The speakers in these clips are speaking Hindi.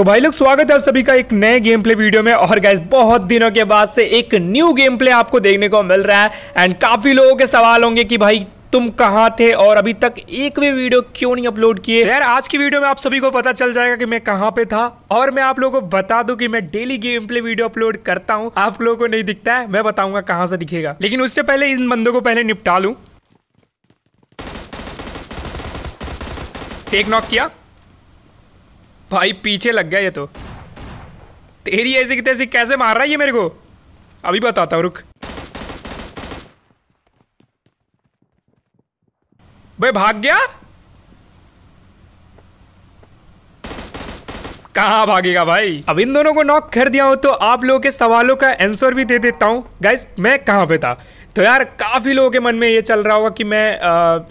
तो भाई लोग स्वागत है आप सभी का एक नए गेम प्ले वीडियो में और गैस बहुत दिनों के बाद से एक न्यू गेम प्ले आपको देखने को मिल रहा है एंड काफ़ी लोगों के सवाल होंगे कि भाई तुम कहाँ थे और अभी तक एक भी वीडियो क्यों नहीं अपलोड किए तो यार आज की वीडियो में आप सभी को पता चल जाएगा कि मैं कहाँ पे था और मैं आप लोगों को बता दूं कि मैं daily game play video upload करता हूँ आप लोगों को नहीं दिखता है मैं बताऊंगा कहाँ से दिखेगा लेकिन उससे पहले इन बंदों को पहले निपटा लू एक नॉक किया भाई पीछे लग गया ये तो तेरी ऐसी की तैसी कैसे मार रहा है ये मेरे को अभी बताता हूँ रुक भाई भाग गया कहा भागेगा भाई अब इन दोनों को नॉक कर दिया हो तो आप लोगों के सवालों का आंसर भी दे देता हूँ गाइस मैं कहां पे था तो यार काफ़ी लोगों के मन में ये चल रहा होगा कि मैं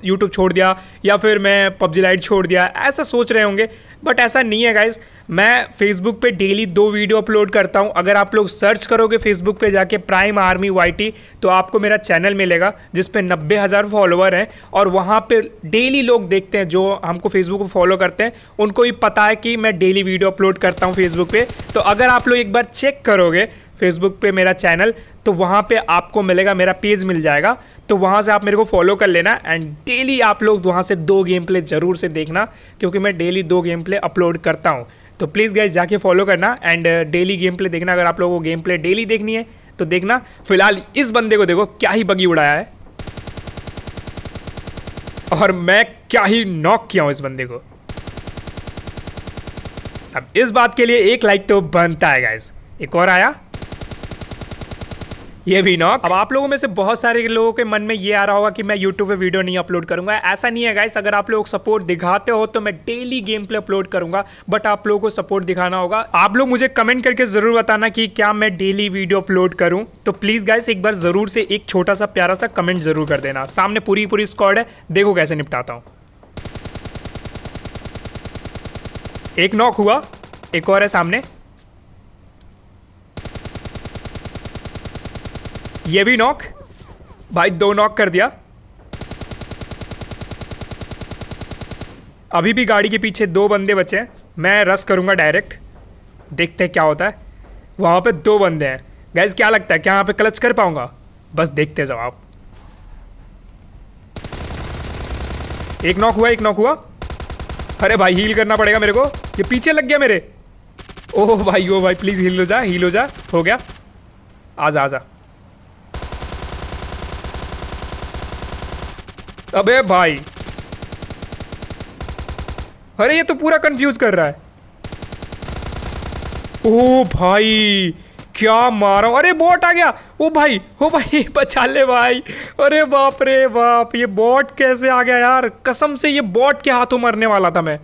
यूट्यूब छोड़ दिया या फिर मैं पबजी लाइट छोड़ दिया ऐसा सोच रहे होंगे बट ऐसा नहीं है गाइज मैं फेसबुक पे डेली दो वीडियो अपलोड करता हूँ अगर आप लोग सर्च करोगे फेसबुक पे जाके प्राइम आर्मी वाई तो आपको मेरा चैनल मिलेगा जिसपे नब्बे हज़ार फॉलोअर हैं और वहाँ पे डेली लोग देखते हैं जो हमको फेसबुक पर फॉलो करते हैं उनको भी पता है कि मैं डेली वीडियो अपलोड करता हूँ फेसबुक पर तो अगर आप लोग एक बार चेक करोगे फेसबुक पे मेरा चैनल तो वहाँ पे आपको मिलेगा मेरा पेज मिल जाएगा तो वहाँ से आप मेरे को फॉलो कर लेना एंड डेली आप लोग वहाँ से दो गेम प्ले ज़रूर से देखना क्योंकि मैं डेली दो गेम प्ले अपलोड करता हूँ तो प्लीज़ गाइज जाके फॉलो करना एंड डेली गेम प्ले देखना अगर आप लोगों को गेम प्ले डेली देखनी है तो देखना फिलहाल इस बंदे को देखो क्या ही बगी उड़ाया है और मैं क्या ही नॉक किया हूँ इस बंदे को अब इस बात के लिए एक लाइक तो बनता है गाइज एक और आया ये भी नॉक अब आप लोगों में से बहुत सारे लोगों के मन में ये आ रहा होगा कि मैं यूट्यूब पे वीडियो नहीं अपलोड करूंगा ऐसा नहीं है गाइस अगर आप लोग सपोर्ट दिखाते हो तो मैं डेली गेम प्ले अपलोड करूंगा बट आप लोगों को सपोर्ट दिखाना होगा आप लोग मुझे कमेंट करके जरूर बताना कि क्या मैं डेली वीडियो अपलोड करूं तो प्लीज गाइस एक बार जरूर से एक छोटा सा प्यारा सा कमेंट जरूर कर देना सामने पूरी पूरी स्कॉड है देखो कैसे निपटाता हूँ एक नॉक हुआ एक और है सामने ये भी नॉक भाई दो नॉक कर दिया अभी भी गाड़ी के पीछे दो बंदे बचे हैं मैं रस करूंगा डायरेक्ट देखते हैं क्या होता है वहाँ पे दो बंदे हैं गैस क्या लगता है क्या यहाँ पे क्लच कर पाऊँगा बस देखते जवाब एक नॉक हुआ एक नॉक हुआ अरे भाई हील करना पड़ेगा मेरे को ये पीछे लग गया मेरे ओह भाई ओ भाई प्लीज़ हील हो जा हील हो जा हो गया आजा आजा अबे भाई अरे ये तो पूरा कंफ्यूज कर रहा है ओ भाई क्या मारा अरे बॉट आ गया ओ भाई ओ भाई बचा ले भाई अरे बाप रे बाप ये बॉट कैसे आ गया यार कसम से ये बॉट के हाथों मरने वाला था मैं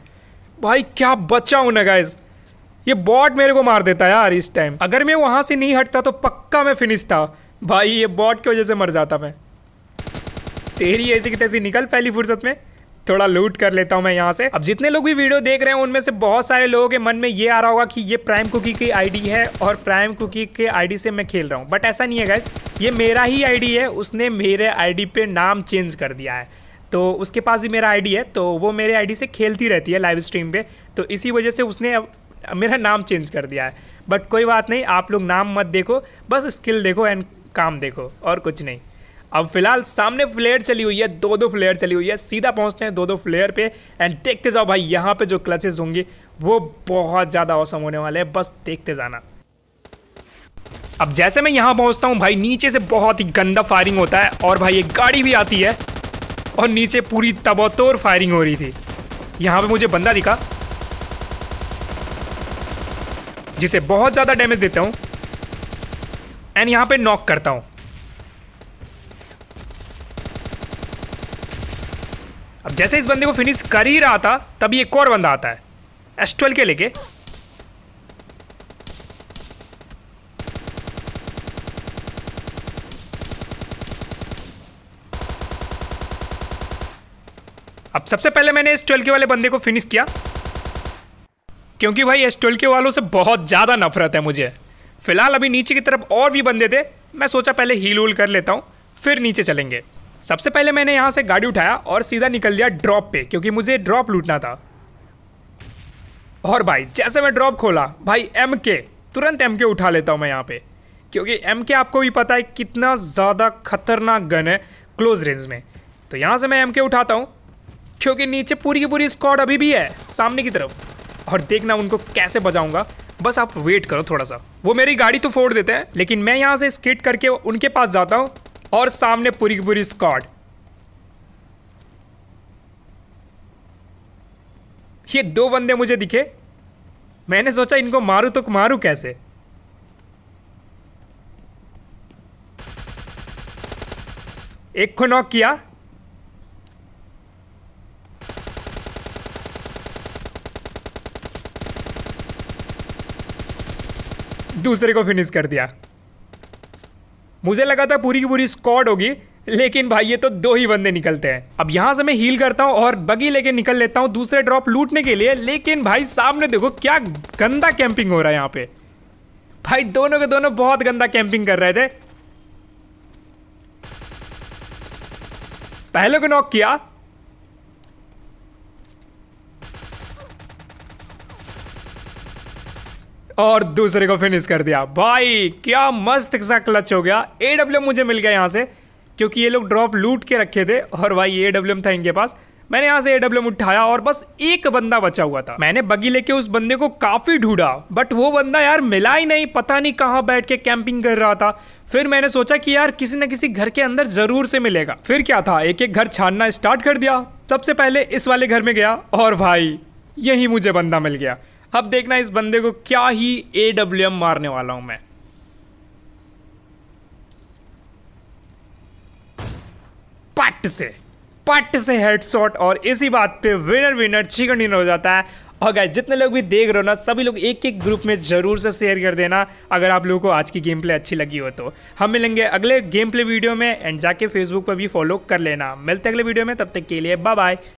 भाई क्या बचा हूं ना गाइज ये बॉट मेरे को मार देता यार इस टाइम अगर मैं वहां से नहीं हटता तो पक्का मैं फिनिश था भाई ये बॉट की वजह से मर जाता मैं तेरी ऐसी की तैसी निकल पहली फुर्सत में थोड़ा लूट कर लेता हूँ मैं यहाँ से अब जितने लोग भी वीडियो देख रहे हैं उनमें से बहुत सारे लोगों के मन में ये आ रहा होगा कि ये प्राइम कुकी की आईडी है और प्राइम कुकी के आईडी से मैं खेल रहा हूँ बट ऐसा नहीं है गैस ये मेरा ही आईडी है उसने मेरे आईडी पे नाम चेंज कर दिया है तो उसके पास भी मेरा आई है तो वो मेरे आई से खेलती रहती है लाइव स्ट्रीम पर तो इसी वजह से उसने मेरा नाम चेंज कर दिया है बट कोई बात नहीं आप लोग नाम मत देखो बस स्किल देखो एंड काम देखो और कुछ नहीं अब फिलहाल सामने फ्लेयर चली हुई है दो दो फ्लेयर चली हुई है सीधा पहुंचते हैं दो दो फ्लेयर पे एंड देखते जाओ भाई यहाँ पे जो क्लचेस होंगे वो बहुत ज़्यादा औसम होने वाले हैं बस देखते जाना अब जैसे मैं यहाँ पहुँचता हूँ भाई नीचे से बहुत ही गंदा फायरिंग होता है और भाई एक गाड़ी भी आती है और नीचे पूरी तबोतोर फायरिंग हो रही थी यहाँ पे मुझे बंदा दिखा जिसे बहुत ज़्यादा डैमेज देता हूँ एंड यहाँ पे नॉक करता हूँ जैसे इस बंदे को फिनिश कर ही रहा था तभी एक और बंदा आता है एस ट्वेल्व के लेके अब सबसे पहले मैंने एस ट्वेल्व के वाले बंदे को फिनिश किया क्योंकि भाई एस ट्वेल्व के वालों से बहुत ज़्यादा नफरत है मुझे फिलहाल अभी नीचे की तरफ और भी बंदे थे मैं सोचा पहले हील उल कर लेता हूं फिर नीचे चलेंगे सबसे पहले मैंने यहाँ से गाड़ी उठाया और सीधा निकल लिया ड्रॉप पे क्योंकि मुझे ड्रॉप लूटना था और भाई जैसे मैं ड्रॉप खोला भाई एम के तुरंत एम के उठा लेता हूँ मैं यहाँ पे क्योंकि एम के आपको भी पता है कितना ज़्यादा खतरनाक गन है क्लोज रेंज में तो यहाँ से मैं एम के उठाता हूँ क्योंकि नीचे पूरी की पूरी स्कॉड अभी भी है सामने की तरफ और देखना उनको कैसे बजाऊँगा बस आप वेट करो थोड़ा सा वो मेरी गाड़ी तो फोड़ देते हैं लेकिन मैं यहाँ से स्केट करके उनके पास जाता हूँ और सामने पूरी की पूरी स्कॉड ये दो बंदे मुझे दिखे मैंने सोचा इनको मारू तो मारू कैसे एक को नॉक किया दूसरे को फिनिश कर दिया मुझे लगा था पूरी की पूरी स्कॉड होगी लेकिन भाई ये तो दो ही बंदे निकलते हैं अब यहाँ से मैं हील करता हूँ और बगी लेके निकल लेता हूँ दूसरे ड्रॉप लूटने के लिए लेकिन भाई सामने देखो क्या गंदा कैंपिंग हो रहा है यहाँ पे भाई दोनों के दोनों बहुत गंदा कैंपिंग कर रहे थे पहले को नॉक किया और दूसरे को फिनिश कर दिया भाई क्या मस्त सा क्लच हो गया ए डब्ल्यू मुझे मिल गया यहाँ से क्योंकि ये लोग ड्रॉप लूट के रखे थे और भाई ए डब्ल्यू था इनके पास मैंने यहाँ से ए डब्ल्यू उठाया और बस एक बंदा बचा हुआ था मैंने बगी लेके उस बंदे को काफी ढूंढा बट वो बंदा यार मिला ही नहीं पता नहीं कहाँ बैठ के कैंपिंग कर रहा था फिर मैंने सोचा कि यार किसी न किसी घर के अंदर जरूर से मिलेगा फिर क्या था एक एक घर छानना स्टार्ट कर दिया सबसे पहले इस वाले घर में गया और भाई यही मुझे बंदा मिल गया अब देखना इस बंदे को क्या ही ए डब्ल्यू एम मारने वाला हूं मैं पट से पट से हेडशॉट और इसी बात पे विनर विनर चिकन डिनर हो जाता है और गाइस जितने लोग भी देख रहे हो ना सभी लोग एक एक ग्रुप में जरूर से शेयर कर देना अगर आप लोगों को आज की गेम प्ले अच्छी लगी हो तो हम मिलेंगे अगले गेम प्ले वीडियो में एंड जाके फेसबुक पर भी फॉलो कर लेना मिलते अगले वीडियो में तब तक के लिए बाय बाय